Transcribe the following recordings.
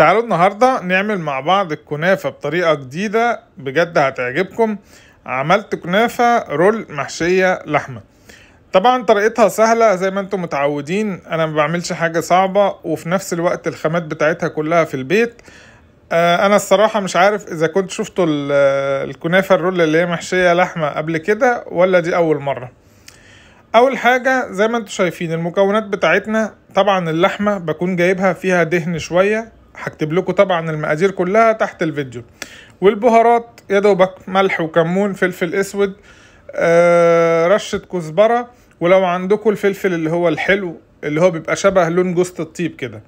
تعالوا النهاردة نعمل مع بعض الكنافة بطريقة جديدة بجد هتعجبكم عملت كنافة رول محشية لحمة طبعا طريقتها سهلة زي ما انتم متعودين انا ما بعملش حاجة صعبة وفي نفس الوقت الخامات بتاعتها كلها في البيت آه، انا الصراحة مش عارف اذا كنت شفتوا الكنافة الرول اللي هي محشية لحمة قبل كده ولا دي اول مرة اول حاجة زي ما انتم شايفين المكونات بتاعتنا طبعا اللحمة بكون جايبها فيها دهن شوية هكتب لكم طبعا المقادير كلها تحت الفيديو والبهارات يا دوبك ملح وكمون فلفل اسود آه، رشه كزبره ولو عندكم الفلفل اللي هو الحلو اللي هو بيبقى شبه لون جوست الطيب كده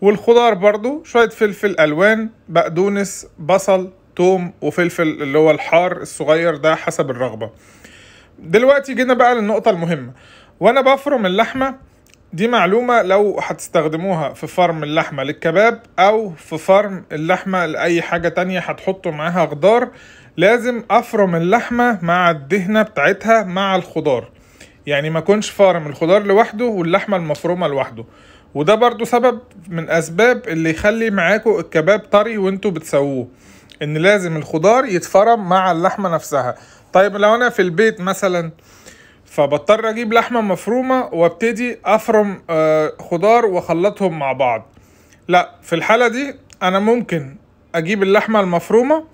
والخضار برضو شويه فلفل الوان بقدونس بصل توم وفلفل اللي هو الحار الصغير ده حسب الرغبه دلوقتي جينا بقى للنقطه المهمه وانا بفرم اللحمه دي معلومة لو هتستخدموها في فرم اللحمة للكباب أو في فرم اللحمة لأي حاجة تانية هتحطوا معاها خضار لازم أفرم اللحمة مع الدهنة بتاعتها مع الخضار يعني ما كنش فارم الخضار لوحده واللحمة المفرومة لوحده وده برضو سبب من أسباب اللي يخلي معاكوا الكباب طري وانتوا بتسووه ان لازم الخضار يتفرم مع اللحمة نفسها طيب لو أنا في البيت مثلا فبضطر اجيب لحمه مفرومه وابتدي افرم آه، خضار واخلطهم مع بعض لا في الحاله دي انا ممكن اجيب اللحمه المفرومه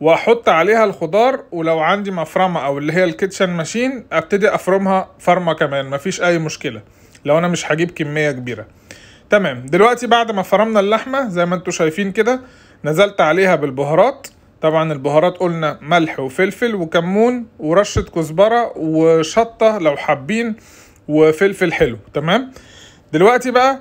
واحط عليها الخضار ولو عندي مفرمه او اللي هي الكيتشن ماشين ابتدي افرمها فرمه كمان مفيش اي مشكله لو انا مش هجيب كميه كبيره تمام دلوقتي بعد ما فرمنا اللحمه زي ما انتوا شايفين كده نزلت عليها بالبهارات طبعا البهارات قلنا ملح وفلفل وكمون ورشة كزبرة وشطة لو حابين وفلفل حلو تمام دلوقتي بقى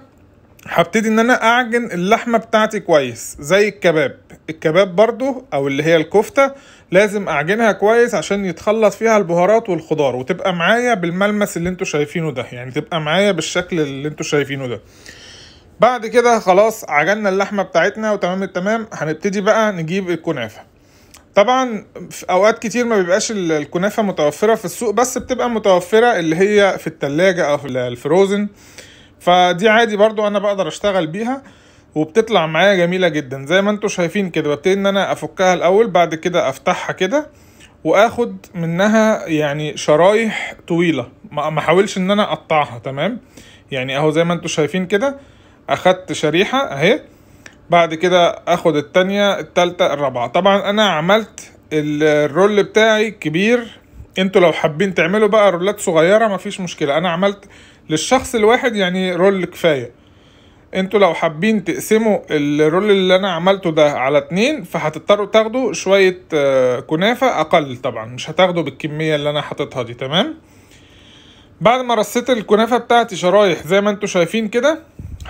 هبتدي ان انا اعجن اللحمة بتاعتي كويس زي الكباب الكباب برضو او اللي هي الكفتة لازم اعجنها كويس عشان يتخلص فيها البهارات والخضار وتبقى معايا بالملمس اللي انتوا شايفينه ده يعني تبقى معايا بالشكل اللي انتوا شايفينه ده بعد كده خلاص عجلنا اللحمه بتاعتنا وتمام التمام هنبتدي بقى نجيب الكنافه طبعا في اوقات كتير ما بيبقاش الكنافه متوفره في السوق بس بتبقى متوفره اللي هي في التلاجة او في الفروزن فدي عادي برضو انا بقدر اشتغل بيها وبتطلع معايا جميله جدا زي ما انتم شايفين كده ببتدي ان انا افكها الاول بعد كده افتحها كده واخد منها يعني شرايح طويله ما احاولش ان انا اقطعها تمام يعني اهو زي ما انتم شايفين كده اخدت شريحه اهي بعد كده اخد التانية التالتة الرابعة طبعا انا عملت الرول بتاعي كبير انتوا لو حابين تعملوا بقى رولات صغيرة مفيش مشكلة انا عملت للشخص الواحد يعني رول كفاية انتوا لو حابين تقسموا الرول اللي انا عملته ده على اتنين فهتضطروا تاخدوا شوية آه، كنافة اقل طبعا مش هتاخدوا بالكمية اللي انا حاططها دي تمام بعد ما رصيت الكنافة بتاعتي شرايح زي ما انتوا شايفين كده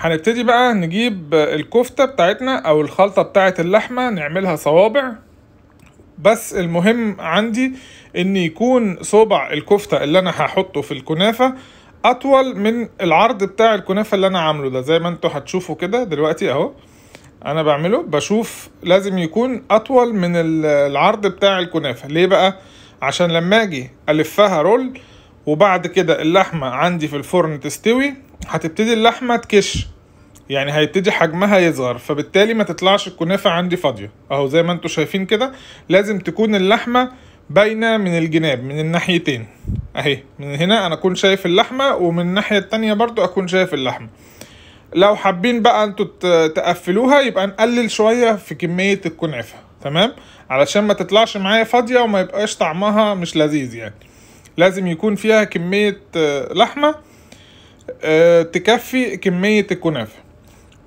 هنبتدي بقى نجيب الكفتة بتاعتنا او الخلطة بتاعت اللحمة نعملها صوابع بس المهم عندي ان يكون صوبع الكفتة اللي انا هحطه في الكنافة اطول من العرض بتاع الكنافة اللي انا عامله ده زي ما انتوا هتشوفوا كده دلوقتي اهو انا بعمله بشوف لازم يكون اطول من العرض بتاع الكنافة ليه بقى عشان لما اجي الفها رول وبعد كده اللحمة عندي في الفرن تستوي هتبتدي اللحمه تكش يعني هيبتدي حجمها يصغر فبالتالي ما تطلعش الكنافه عندي فاضيه اهو زي ما انتم شايفين كده لازم تكون اللحمه باينه من الجناب من الناحيتين اهي من هنا انا اكون شايف اللحمه ومن الناحيه التانية برضو اكون شايف اللحمه لو حابين بقى انتوا تقفلوها يبقى نقلل شويه في كميه الكنافه تمام علشان ما تطلعش معايا فاضيه وما يبقاش طعمها مش لذيذ يعني لازم يكون فيها كميه آه، لحمه آه، تكفي كمية الكنافة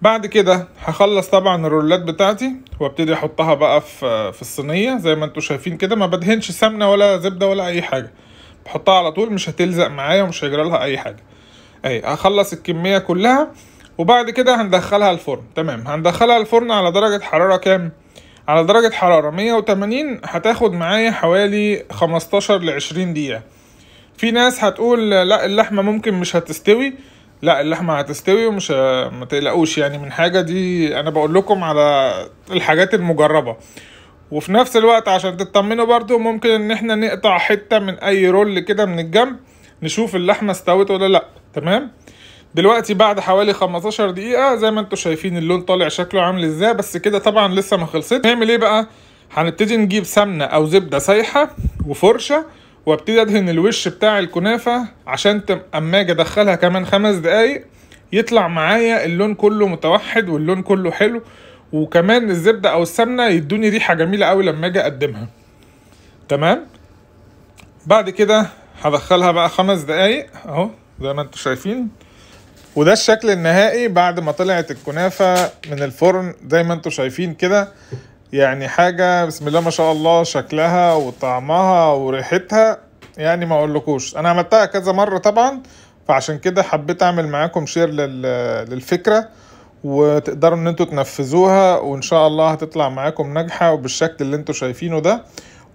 بعد كده هخلص طبعا الرولات بتاعتي وابتدي احطها بقى في في الصينيه زي ما انتم شايفين كده ما بدهنش سمنه ولا زبده ولا اي حاجه بحطها على طول مش هتلزق معايا ومش هيجرى لها اي حاجه اي هخلص الكميه كلها وبعد كده هندخلها الفرن تمام هندخلها الفرن على درجه حراره كام على درجه حراره 180 هتاخد معايا حوالي 15 ل 20 دقيقه في ناس هتقول لا اللحمه ممكن مش هتستوي لا اللحمه هتستوي ومش ما تقلقوش يعني من حاجه دي انا بقول لكم على الحاجات المجربه وفي نفس الوقت عشان تطمنوا برضو ممكن ان احنا نقطع حته من اي رول كده من الجنب نشوف اللحمه استوت ولا لا تمام دلوقتي بعد حوالي 15 دقيقه زي ما انتم شايفين اللون طالع شكله عامل ازاي بس كده طبعا لسه ما خلصتش نعمل ايه بقى هنبتدي نجيب سمنه او زبده سايحه وفرشه وابتدي ادهن الوش بتاع الكنافة عشان اما اجي ادخلها كمان خمس دقايق يطلع معايا اللون كله متوحد واللون كله حلو وكمان الزبدة او السمنة يدوني ريحة جميلة قوي لما اجي اقدمها تمام بعد كده هدخلها بقى خمس دقايق اهو زي ما انتم شايفين وده الشكل النهائي بعد ما طلعت الكنافة من الفرن زي ما انتم شايفين كده يعني حاجة بسم الله ما شاء الله شكلها وطعمها وريحتها يعني ما اقولكوش انا عملتها كذا مرة طبعا فعشان كده حبيت اعمل معاكم شير للفكرة وتقدروا ان انتوا تنفذوها وان شاء الله هتطلع معاكم ناجحة وبالشكل اللي انتوا شايفينه ده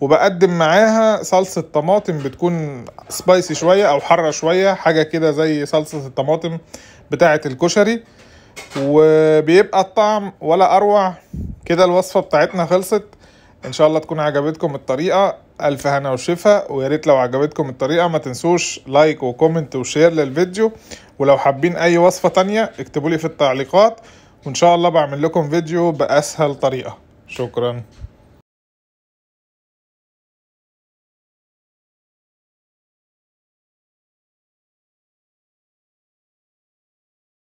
وبقدم معاها صلصة طماطم بتكون سبايسي شوية او حارة شوية حاجة كده زي صلصة الطماطم بتاعة الكشري وبيبقى الطعم ولا اروع كده الوصفه بتاعتنا خلصت ان شاء الله تكون عجبتكم الطريقه الف هنا وشفا ويا ريت لو عجبتكم الطريقه ما تنسوش لايك وكومنت وشير للفيديو ولو حابين اي وصفه تانية اكتبوا لي في التعليقات وان شاء الله بعمل لكم فيديو باسهل طريقه شكرا